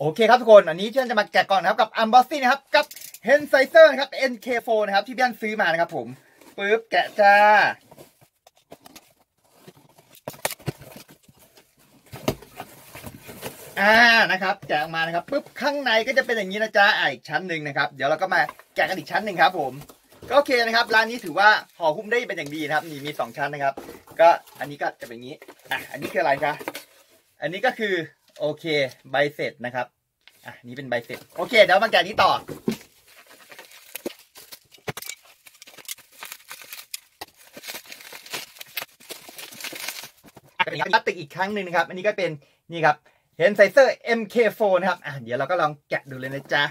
โอเคครับทุกคนอันนี้ที่จะมาแกะกล่องนะครับกับอัมบอสซี่นะครับกับเฮนไซเซอร์นะครับ NK4 นะครับ ที่พี่อนซื้อมานะครับ ผมปึ๊บแกะจ้าอ่านะครับแกะออกมานะครับปึ๊บข้างในก็จะเป็นอย่างนี้นะจ๊ะอ่าอีกชั้นหนึ่งนะครับเดี๋ยวเราก็มาแกะกันอีกชั้นหนึ่งครับ ผม ก็โอเคนะครับร้านนี้ถือว่าห่อหุ้มได้เป็นอย่างดีนะครับนี่มีสองชั้นนะครับ ก็อันนี้ก็จะเป็นอย่างนี้อ่ะอันนี้คืออะไรคะอันนี้ก็คือโอเคใบเสร็จนะครับ อ่ะนี่เป็นใบเสร็จ โอเคเดี๋ยวมาแกะนี้ต่อพลาสติกอีกครั้งหนึ่งนะครับ อันนี้ก็เป็นนี่ครับเฮนไซเซอร์ MK4 นะครับอ่ะเดี๋ยวเราก็ลองแกะดูเลยนะจ๊ะ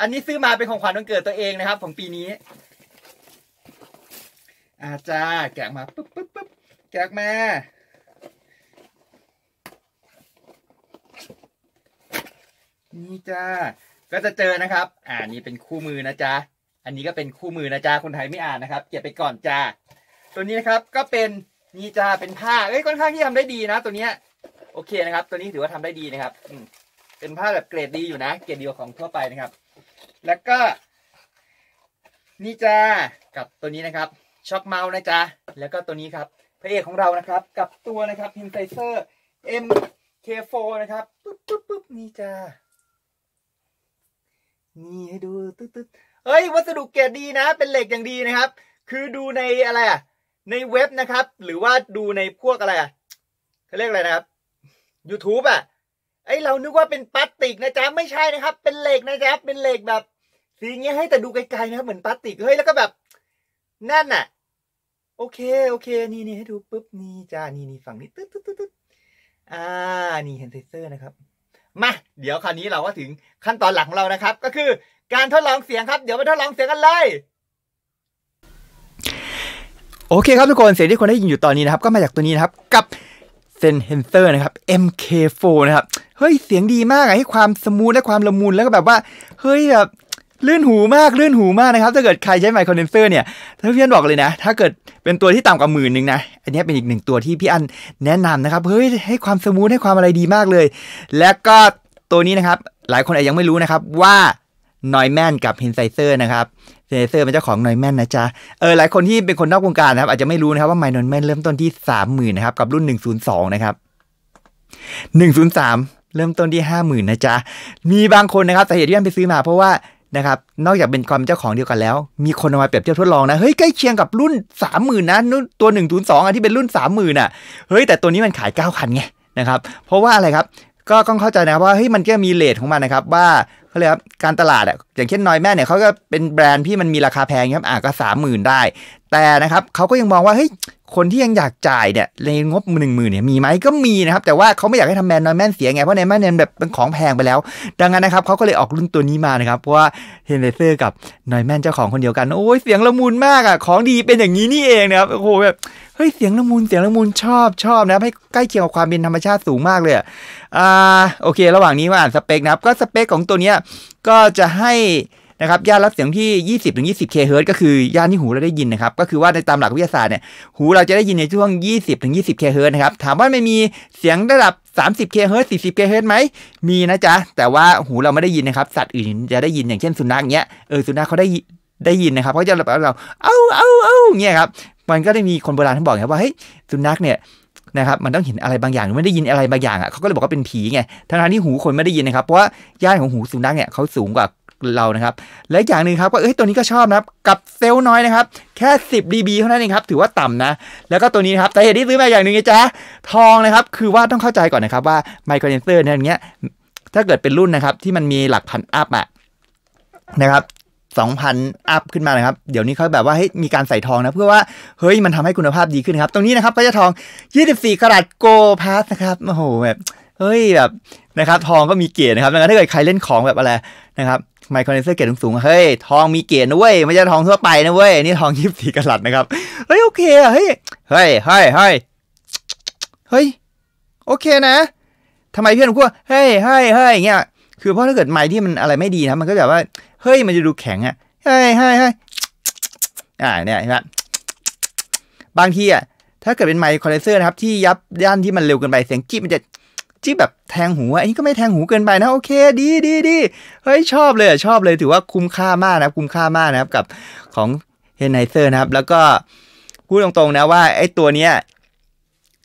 อันนี้ซื้อมาเป็นของขวัญวันเกิดตัวเองนะครับ ของปีนี้ อาจ้าแกะมาปุ๊บปุ๊บปุ๊บแกะมานี่จ้าก็จะเจอนะครับ อ่า นี่เป็นคู่มือนะจ๊ะอันนี้ก็เป็นคู่มือนะจ๊ะคนไทยไม่อ่านนะครับ เก็บไปก่อนจ้าตัวนี้นะครับ ก็เป็นนี่จ้าเป็นผ้าเอ้ย ค่อนข้างที่ทำได้ดีนะ ตัวเนี้ยโอเคนะครับ ตัวนี้ถือว่าทำได้ดีนะครับอืมเป็นผ้าแบบเกรดดีอยู่นะ เกรดเดียวของทั่วไปนะครับ แล้วก็นี่จ้ากับตัวนี้นะครับ ช็อกเมาส์นะจ๊ะแล้วก็ตัวนี้ครับพระเอกของเรานะครับ กับตัวนะครับพิมไซเซอร์ MK4 นะครับปุ๊บปุ๊บปุ๊บนี่จ้านี่ให้ดูตึ๊ดตึ๊ดเอ้ย วัสดุเกรดดีนะเป็นเหล็กอย่างดีนะครับ คือดูในอะไรอ่ะในเว็บนะครับ หรือว่าดูในพวกอะไรอ่ะเขาเรียกอะไรนะครับ YouTube อ่ะไอเรานึกว่าเป็นพลาสติกนะจ๊ะไม่ใช่นะครับ เป็นเหล็กนะจ๊ะเป็นเหล็กแบบ สีเงี้ยให้แต่ดูไกลๆนะครับเหมือนพลาสติกเฮ้ย แล้วก็แบบ นั่นน่ะโอเคโอเค นี่นี่ให้ดูปุ๊บนี่จ้านี่นี่ฝั่งนี้ตึ๊ดตึ๊ดตึ๊ดอ่านี่เห็นเซนเซอร์นะครับมา เดี๋ยวคราวนี้เราก็ถึงขั้นตอนหลักของเรานะครับ ก็คือการทดลองเสียงครับ เดี๋ยวไปทดลองเสียงกันเลยโอเคครับทุกคนเสียงที่คนได้ยินอยู่ตอนนี้นะครับ ก็มาจากตัวนี้นะครับกับเซนเฮนเซอร์นะครับ MK4 นะครับเฮ้ยเสียงดีมากอะให้ความสมูทและความละมุนแล้วก็แบบว่าเฮ้ยแบบลื่นหูมากลื่นหูมากนะครับ ถ้าเกิดใครใช้ไมโครเดนเซอร์เนี่ยถ้าเพื่อนบอกเลยนะถ้าเกิดเป็นตัวที่ต่ำกว่าหมื่นหนึ่งนะอันนี้เป็นอีกหนึ่งตัวที่พี่อันแนะนำนะครับเฮ้ยให้ความสมูทให้ความอะไรดีมากเลย และก็ตัวนี้นะครับ หลายคนอาจยังไม่รู้นะครับ ว่านอยแมนกับเฮนไซเซอร์นะครับเฮนไซเซอร์เป็นเจ้าของนอยแมนนะจ๊ะเออหลายคนที่เป็นคนนอกวงการนะครับอาจจะไม่รู้นะครับว่าไมโนแมนเริ่มต้นที่สามหมื่นนะครับกับรุ่นหนึ่งศูนย์สองนะครับหนึ่งศูนย์สามเริ่มต้นที่ห้าหมื่นนะจ๊ะมีบางคนนะครับสาเหตุที่ยันไปซื้อมา เพราะว่านะครับนอกจากเป็นความเจ้าของเดียวกันแล้ว มีคนเอามาเปรียบเทียบทดลองนะ เฮ้ย ใกล้เคียงกับรุ่น 30,000 นะนู่นตัว102อ่ะที่เป็นรุ่น 30,000อ่ะ เฮ้ยแต่ตัวนี้มันขาย 9,000 ไงนะครับ เพราะว่าอะไรครับก็ต้องเข้าใจนะครับว่าเฮ้ยมันก็มีเลทของมันนะครับว่าเขาเรียกการตลาดอ่ะอย่างเช่นนอยแม่เนี่ยเขาก็เป็นแบรนด์ที่มันมีราคาแพงครับอ่ะก็สามหมื่นได้แต่นะครับเขาก็ยังมองว่าเฮ้ยคนที่ยังอยากจ่ายเนี่ยในงบหนึ่งหมื่นเนี่ยมีไหมก็มีนะครับแต่ว่าเขาไม่อยากให้ทำแบรนด์นอยแม่เสียไงเพราะในแม่เนี่ยแบบเป็นของแพงไปแล้ว ดังนั้นนะครับเขาก็เลยออกรุ่นตัวนี้มานะครับเพราะว่าเฮนเดเซอร์กับนอยแม่เจ้าของคนเดียวกันโอ้ยเสียงละมุนมากอ่ะของดีเป็นอย่างนี้นี่เองนะครับโอ้โหแบบเฮ้ยเสียงละมุนเสียงละมุนชอบชอบนะครับให้ใกล้เคียงกับความเป็นธรรมชาติสูงมากเลยอ่าโอเคระหว่างนี้มาอ่านสเปคนะครับก็สเปคของตัวเนี้ยก็จะให้นะครับย่านรับเสียงที่20ถึงฮิร์ตก็คือย่านที่หูเราได้ยินนะครับก็คือว่าในตามหลักวิทยาศาสตร์เนี่ย หูเราจะได้ยินในช่วง 20ถึงฮิร์ตนะครับถามว่าไม่มีเสียงระดับ30 k h เฮิร์ตไหมมีนะจ๊ะ แต่ว่าหูเราไม่ได้ยินนะครับ สัตว์อื่นจะได้ยินอย่างเช่นสุนัขเนี้ยเออสุนัขเขาได้ได้ยินนะครับเขาจะแบบเรา เอ้าเอ้าเอ้าเงี้ยครับ มันก็ได้มีคนโบราณท่านบอกครับว่าเฮ้ยสุนัขเนี่ยนะครับ มันต้องเห็นอะไรบางอย่างหรือไม่ได้ยินอะไรบางอย่างอ่ะเขาก็เลยบอกว่าเป็นผีไง ทั้งที่หูคนไม่ได้ยินนะครับเพราะว่าย่านของหูสุนัขเนี่ยเขาสูงกว่าเรานะครับ และอย่างหนึ่งครับก็เอ้ยตัวนี้ก็ชอบนะครับกับเซลล์น้อยนะครับ แค่ 10 dB เท่านั้นเองครับถือว่าต่ำนะแล้วก็ตัวนี้นะครับ แต่เหตุที่ซื้อมาอย่างหนึ่งไงจ๊ะทองนะครับ คือว่าต้องเข้าใจก่อนนะครับว่าไมโครเลนเซอร์เนี่ยอย่างเงี้ย ถ้าเกิดเป็นรุ่นนะครับ ที่มันมีหลักพันอัพอะนะครับ2,000 อัพขึ้นมานะครับ เดี๋ยวนี้เขาแบบว่าให้มีการใส่ทองนะเพื่อว่าเฮ้ยมันทำให้คุณภาพดีขึ้นครับ ตรงนี้นะครับ ก็จะทอง 24กรัตโกพาสนะครับ โอ้โหแบบเฮ้ยแบบนะครับทองก็มีเกียรตินะครับ้ถ้าเกิดใครเล่นของแบบอะไรนะครับไมโครเนเซอร์เกียรติสูง เฮ้ยทองมีเกียรตินะเว้ยไม่ใช่ทองทั่วไปนะเว้ยนี่ทองยี่สิบสี่กรัตนะครับเฮ้ยโอเคอะเฮ้ยเฮ้ยเฮ้ยเฮ้ยเฮ้ยโอเคนะทำไมเพื่อนกูเฮ้ยเฮ้ยเฮ้ยเงี้ยคือเพราะถ้าเกิดไม้ที่มันอะไรไม่ดีนะมันก็แบบว่าเฮ้ยมันจะดูแข็ง อ่ะ เฮ้ยเฮ้ยเฮ้ยอ่าเนี่ยนไหมบางทีอ่ะถ้าเกิดเป็นไมค์คอเลเซอร์นะครับ ที่ยับด้านที่มันเร็วเกินไป เสียงจี๊บมันจะจี๊บแบบแทงหูอันนี้ก็ไม่แทงหูเกินไปนะโอเค ดีดีดีเฮ้ยชอบเลยชอบเลยถือว่าคุ้มค่ามากนะครับ คุ้มค่ามากนะครับ กับของเฮนไนเซอร์นะครับ แล้วก็พูดตรงๆ นะว่า ไอ้ตัวเนี้ย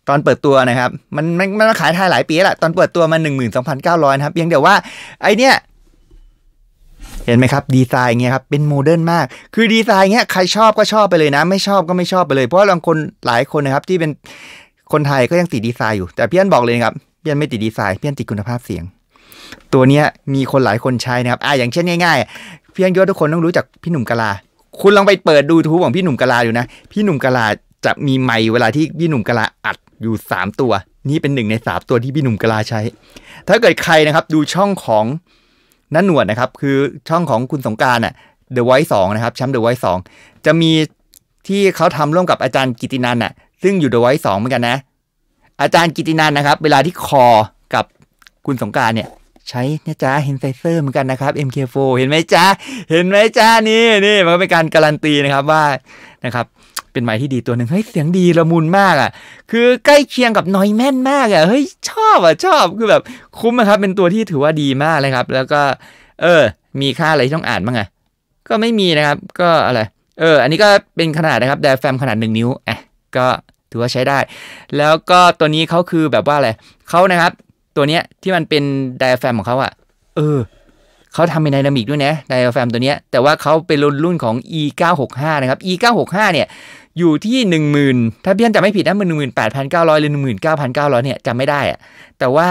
ตอนเปิดตัวนะครับ มันมันมันขายทายหลายปีแล้วตอนเปิดตัวมางหมื่นะครับเพียงแต่ว่าไอเนี้ยเห็นไหมครับดีไซน์เงี้ยครับเป็นโมเดิร์นมาก คือดีไซน์เงี้ยใครชอบก็ชอบไปเลยนะ ไม่ชอบก็ไม่ชอบไปเลย เพราะบางคนหลายคนนะครับ ที่เป็นคนไทยก็ยังติดดีไซน์อยู่ แต่พี่อันบอกเลยครับพี่อันไม่ติดดีไซน์ พี่อันติดคุณภาพเสียง ตัวเนี้ยมีคนหลายคนใช้นะครับอ่าอย่างเช่น ง่ายๆพี่อันยอดทุกคนต้องรู้จักพี่หนุ่มกะลา คุณลองไปเปิดดูทูบของพี่หนุ่มกะลาอยู่นะ พี่หนุ่มกะลาจะมีไม้เวลาที่พี่หนุ่มกะลาอัดอยู่3ตัว นี่เป็นหนึ่งในสามตัวที่พี่หนุ่มกะลาใช้ ถ้าเกิดใครนะครับดูช่องของนั่นหนวดนะครับคือช่องของคุณสงการอ่ะ The Voice 2นะครับแชมป์ The Voice 2 จะมีที่เขาทำร่วมกับอาจารย์กิตินันอ่ะซึ่งอยู่ The Voice 2เหมือนกันนะ อาจารย์กิตินันนะครับ เวลาที่คอกับคุณสงการเนี่ย ใช้เนี่ยจ้าเฮนไซเซอร์เหมือนกันนะครับ MK4 เห็นไหมจ้าเห็นไหมจ้านี่นี่มันก็เป็นการการันตีนะครับว่านะครับเป็นไม้ที่ดีตัวหนึ่งเฮ้ยเสียงดีละมุนมากอ่ะ คือใกล้เคียงกับนอยแม่นมากอ่ะเฮ้ยชอบอ่ะชอบคือแบบคุ้มนะครับ เป็นตัวที่ถือว่าดีมากเลยครับ แล้วก็ เออ มีค่าอะไรที่ต้องอ่านบ้างอ่ะก็ไม่มีนะครับก็อะไร เออ อันนี้ก็เป็นขนาดนะครับแดแฟมขนาดหนึ่งนิ้วอ่ะก็ถือว่าใช้ได้ แล้วก็ตัวนี้เขาคือแบบว่าอะไรเขานะครับ ตัวเนี้ยที่มันเป็นไดแฟมของเขาอ่ะ เออเขาทำเป็นไดนามิกด้วยนะไดอะแฟมตัวเนี้ยแต่ว่าเขาเป็นรุ่นรุ่นของ e 9 6 5นะครับ e 9 6 5เนี่ยอยู่ที่ 1 0,000ถ้าพี่อันจะไม่ผิดนะมันหนึ่งหมื่นแปดพันเก้าร้อยหรือหนึ่งหมื่นเก้าพันเก้าร้อยเนี่ยจำไม่ได้อะแต่ว่า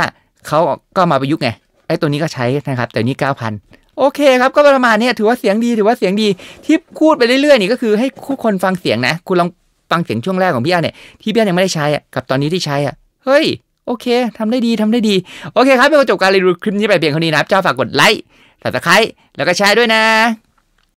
เขาก็มาประยุกต์ไงไอ้ตัวนี้ก็ใช้นะครับแต่นี้เก้าพันโอเคครับก็ประมาณนี้ถือว่าเสียงดีถือว่าเสียงดีที่พูดไปเรื่อยๆนี่ก็คือให้คู่คนฟังเสียงนะ คุณลองฟังเสียงช่วงแรกของพี่อนเนี่ยที่พี่อนยังไม่ได้ใช้กับตอนนี้ที่ใช้อ่ะ เฮ้ยโอเค ทำได้ดีทำได้ดีโอเค ครับเป็นจบการรีวิวคลิปนี้ไปเพียงเท่านี้นะครับเจ้าฝากกดไลค์ s u b สไครแล้วก็แชร์ด้วยนะ